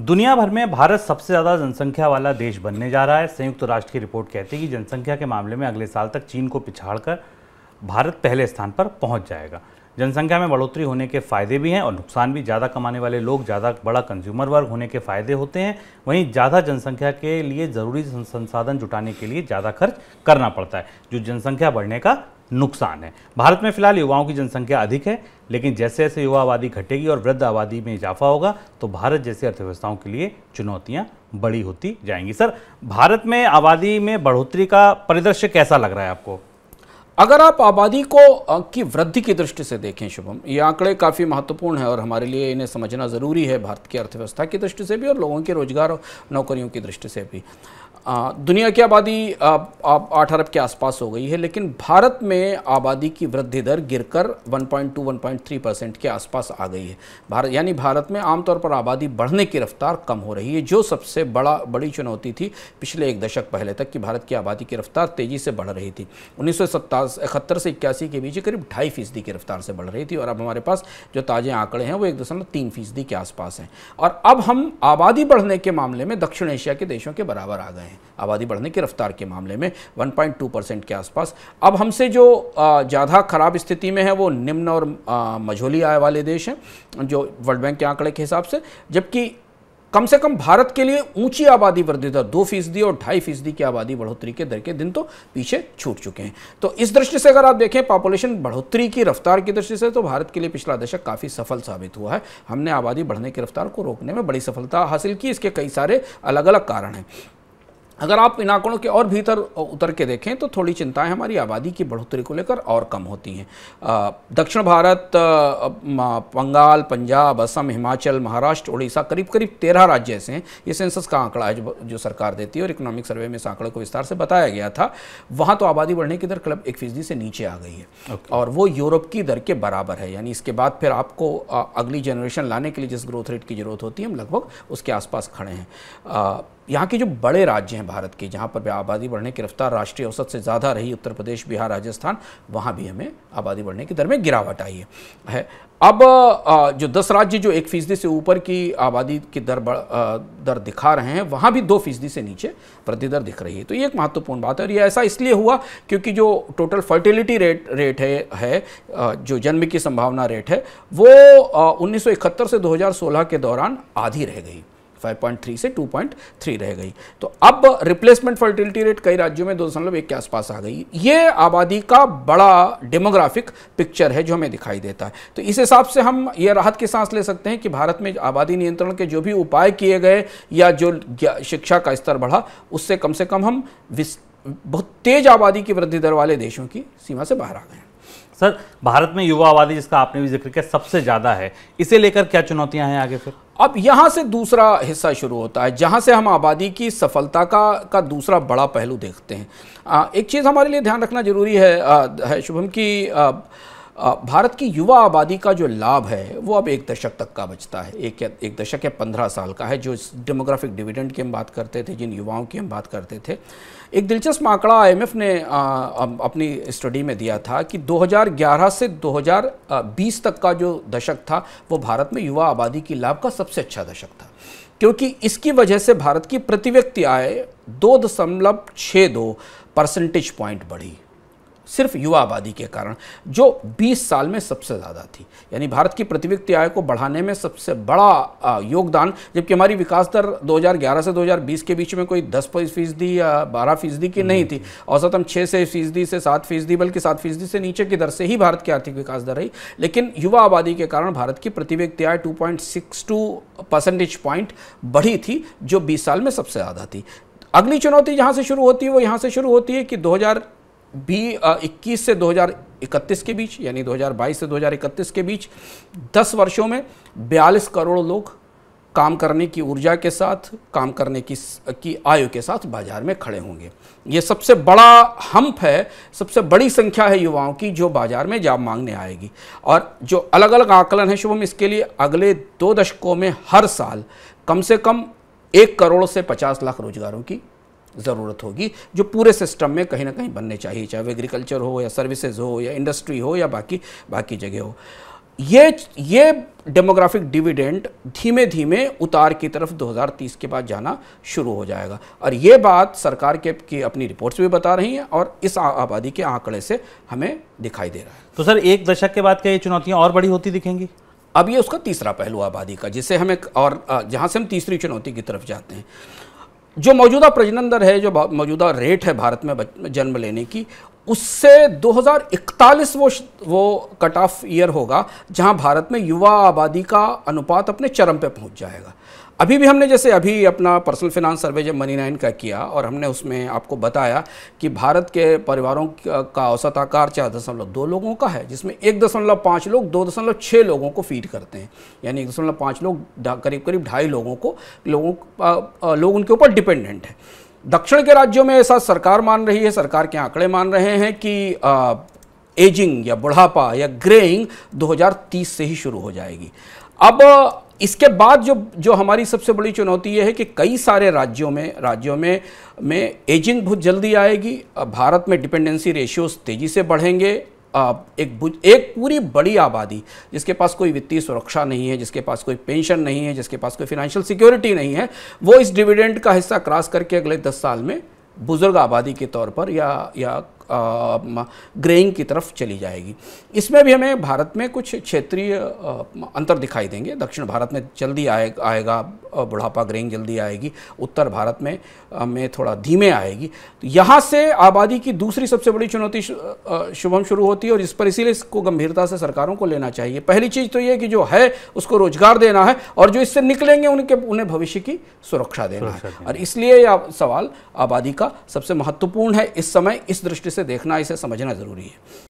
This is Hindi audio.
दुनिया भर में भारत सबसे ज़्यादा जनसंख्या वाला देश बनने जा रहा है संयुक्त राष्ट्र की रिपोर्ट कहती है कि जनसंख्या के मामले में अगले साल तक चीन को पिछाड़कर भारत पहले स्थान पर पहुंच जाएगा जनसंख्या में बढ़ोतरी होने के फायदे भी हैं और नुकसान भी ज़्यादा कमाने वाले लोग ज़्यादा बड़ा कंज्यूमर वर्ग होने के फायदे होते हैं वहीं ज़्यादा जनसंख्या के लिए ज़रूरी संसाधन जुटाने के लिए ज़्यादा खर्च करना पड़ता है जो जनसंख्या बढ़ने का नुकसान है भारत में फिलहाल युवाओं की जनसंख्या अधिक है लेकिन जैसे जैसे युवा आबादी घटेगी और वृद्ध आबादी में इजाफा होगा तो भारत जैसी अर्थव्यवस्थाओं के लिए चुनौतियां बड़ी होती जाएंगी सर भारत में आबादी में बढ़ोतरी का परिदृश्य कैसा लग रहा है आपको अगर आप आबादी को की वृद्धि की दृष्टि से देखें शुभम ये आंकड़े काफ़ी महत्वपूर्ण है और हमारे लिए इन्हें समझना ज़रूरी है भारत की अर्थव्यवस्था की दृष्टि से भी और लोगों के रोजगार और नौकरियों की दृष्टि से भी दुनिया की आबादी आठ अरब के आसपास हो गई है लेकिन भारत में आबादी की वृद्धि दर गिरकर 1.2 1.3 परसेंट के आसपास आ गई है भारत यानी भारत में आमतौर पर आबादी बढ़ने की रफ्तार कम हो रही है जो सबसे बड़ा बड़ी चुनौती थी पिछले एक दशक पहले तक कि भारत की आबादी की रफ्तार तेज़ी से बढ़ रही थी उन्नीस इकहत्तर से इक्यासी के बीच करीब ढाई फीसदी की रफ्तार से बढ़ रही थी और अब हमारे पास जो ताज़े आंकड़े हैं वो एक दशमलव तीन फीसदी के आसपास हैं और अब हम आबादी बढ़ने के मामले में दक्षिण एशिया के देशों के बराबर आ गए हैं आबादी बढ़ने की रफ्तार के मामले में 1.2 परसेंट के आसपास अब हमसे जो ज़्यादा खराब स्थिति में है वो निम्न और मझोली आय वाले देश हैं जो वर्ल्ड बैंक के आंकड़े के हिसाब से जबकि कम से कम भारत के लिए ऊंची आबादी वृद्धि दर दो फीसदी और ढाई फीसदी की आबादी बढ़ोतरी के दर के दिन तो पीछे छूट चुके हैं तो इस दृष्टि से अगर आप देखें पॉपुलेशन बढ़ोतरी की रफ्तार की दृष्टि से तो भारत के लिए पिछला दशक काफ़ी सफल साबित हुआ है हमने आबादी बढ़ने की रफ्तार को रोकने में बड़ी सफलता हासिल की इसके कई सारे अलग अलग कारण हैं अगर आप इन आंकड़ों के और भीतर उतर के देखें तो थोड़ी चिंताएं हमारी आबादी की बढ़ोतरी को लेकर और कम होती हैं दक्षिण भारत बंगाल पंजाब असम हिमाचल महाराष्ट्र उड़ीसा करीब करीब तेरह राज्य ऐसे हैं ये सेंसस का आंकड़ा है जो, जो सरकार देती है और इकोनॉमिक सर्वे में इस आंकड़े को विस्तार से बताया गया था वहाँ तो आबादी बढ़ने की दर कल एक फीसदी से नीचे आ गई है okay. और वो यूरोप की दर के बराबर है यानी इसके बाद फिर आपको अगली जनरेशन लाने के लिए जिस ग्रोथ रेट की जरूरत होती है हम लगभग उसके आसपास खड़े हैं यहाँ के जो बड़े राज्य हैं भारत के जहाँ पर आबादी बढ़ने की रफ्तार राष्ट्रीय औसत से ज़्यादा रही उत्तर प्रदेश बिहार राजस्थान वहाँ भी हमें आबादी बढ़ने की दर में गिरावट आई है अब जो दस राज्य जो एक फीसदी से ऊपर की आबादी की दर दर दिखा रहे हैं वहाँ भी दो फीसदी से नीचे वृद्धि दर दिख रही है तो ये एक महत्वपूर्ण बात है और ये ऐसा इसलिए हुआ क्योंकि जो टोटल फर्टिलिटी रेट रेट है है जो जन्म की संभावना रेट है वो उन्नीस से 2016 के दौरान आधी रह गई 5.3 से 2.3 रह गई तो अब रिप्लेसमेंट फर्टिलिटी रेट कई राज्यों में दो दशमलव एक के आसपास आ गई ये आबादी का बड़ा डेमोग्राफिक पिक्चर है जो हमें दिखाई देता है तो इस हिसाब से हम ये राहत की सांस ले सकते हैं कि भारत में आबादी नियंत्रण के जो भी उपाय किए गए या जो शिक्षा का स्तर बढ़ा उससे कम से कम हम बहुत तेज आबादी की वृद्धि दर वाले देशों की सीमा से बाहर आ गए सर भारत में युवा आबादी जिसका आपने भी जिक्र किया सबसे ज़्यादा है इसे लेकर क्या चुनौतियां हैं आगे फिर अब यहाँ से दूसरा हिस्सा शुरू होता है जहां से हम आबादी की सफलता का का दूसरा बड़ा पहलू देखते हैं आ, एक चीज़ हमारे लिए ध्यान रखना जरूरी है, है शुभम की आ, भारत की युवा आबादी का जो लाभ है वो अब एक दशक तक का बचता है एक या एक दशक या पंद्रह साल का है जो डेमोग्राफिक डिविडेंड की हम बात करते थे जिन युवाओं की हम बात करते थे एक दिलचस्प आंकड़ा आईएमएफ ने आ, अपनी स्टडी में दिया था कि 2011 से 2020 तक का जो दशक था वो भारत में युवा आबादी की लाभ का सबसे अच्छा दशक था क्योंकि इसकी वजह से भारत की प्रति व्यक्ति आय दो दशमलव छः दो परसेंटेज पॉइंट बढ़ी सिर्फ युवा आबादी के कारण जो 20 साल में सबसे ज़्यादा थी यानी भारत की प्रति व्यक्ति आय को बढ़ाने में सबसे बड़ा योगदान जबकि हमारी विकास दर 2011 से 2020 के बीच में कोई 10 फीसदी या बारह फीसदी की नहीं थी हम्म। औसत हम छः से फीसदी से सात फीसदी बल्कि सात फीसदी से नीचे की दर से ही भारत की आर्थिक विकास दर रही लेकिन युवा आबादी के कारण भारत की प्रति व्यक्ति आय टू परसेंटेज पॉइंट बढ़ी थी जो बीस साल में सबसे ज़्यादा थी अगली चुनौती जहाँ से शुरू होती है वो यहाँ से शुरू होती है कि बी इक्कीस से 2031 के बीच यानी 2022 से 2031 के बीच 10 वर्षों में 42 करोड़ लोग काम करने की ऊर्जा के साथ काम करने की की आयु के साथ बाजार में खड़े होंगे ये सबसे बड़ा हम्प है सबसे बड़ी संख्या है युवाओं की जो बाजार में जाब मांगने आएगी और जो अलग अलग आकलन है शुभम इसके लिए अगले दो दशकों में हर साल कम से कम एक करोड़ से पचास लाख रोजगारों की ज़रूरत होगी जो पूरे सिस्टम में कहीं ना कहीं बनने चाहिए चाहे वो एग्रीकल्चर हो या सर्विसेज हो या इंडस्ट्री हो या बाकी बाकी जगह हो ये ये डेमोग्राफिक डिविडेंड धीमे धीमे उतार की तरफ 2030 के बाद जाना शुरू हो जाएगा और ये बात सरकार के की अपनी रिपोर्ट्स भी बता रही हैं और इस आबादी के आंकड़े से हमें दिखाई दे रहा है तो सर एक दशक के बाद क्या ये चुनौतियाँ और बड़ी होती दिखेंगी अब ये उसका तीसरा पहलू आबादी का जिसे हमें और जहाँ से हम तीसरी चुनौती की तरफ जाते हैं जो मौजूदा प्रजनन दर है जो मौजूदा रेट है भारत में जन्म लेने की उससे 2041 वो वो कट ऑफ ईयर होगा जहां भारत में युवा आबादी का अनुपात अपने चरम पे पहुंच जाएगा अभी भी हमने जैसे अभी अपना पर्सनल फिनांस सर्वे जब मनी नाइन का किया और हमने उसमें आपको बताया कि भारत के परिवारों का औसत आकार चार दशमलव दो लोगों का है जिसमें एक दशमलव पाँच लोग दो दशमलव छः लोगों को फीड करते हैं यानी एक दशमलव पाँच लोग करीब करीब ढाई लोगों को लोगों लोग उनके ऊपर डिपेंडेंट हैं दक्षिण के राज्यों में ऐसा सरकार मान रही है सरकार के आंकड़े मान रहे हैं कि आ, एजिंग या बुढ़ापा या ग्रेइंग 2030 से ही शुरू हो जाएगी अब इसके बाद जो जो हमारी सबसे बड़ी चुनौती ये है कि कई सारे राज्यों में राज्यों में में एजिंग बहुत जल्दी आएगी भारत में डिपेंडेंसी रेशियोज तेज़ी से बढ़ेंगे एक एक पूरी बड़ी आबादी जिसके पास कोई वित्तीय सुरक्षा नहीं है जिसके पास कोई पेंशन नहीं है जिसके पास कोई फिनेंशियल सिक्योरिटी नहीं है वो इस डिविडेंड का हिस्सा क्रॉस करके अगले दस साल में बुजुर्ग आबादी के तौर पर या या ग्रेइंग की तरफ चली जाएगी इसमें भी हमें भारत में कुछ क्षेत्रीय अंतर दिखाई देंगे दक्षिण भारत में जल्दी आए आएगा बुढ़ापा ग्रेइंग जल्दी आएगी उत्तर भारत में में थोड़ा धीमे आएगी तो यहाँ से आबादी की दूसरी सबसे बड़ी चुनौती शुभम शुरू होती है और इस पर इसीलिए इसको गंभीरता से सरकारों को लेना चाहिए पहली चीज़ तो ये कि जो है उसको रोजगार देना है और जो इससे निकलेंगे उनके उन्हें भविष्य की सुरक्षा देना है और इसलिए यह सवाल आबादी का सबसे महत्वपूर्ण है इस समय इस दृष्टि से से देखना इसे समझना ज़रूरी है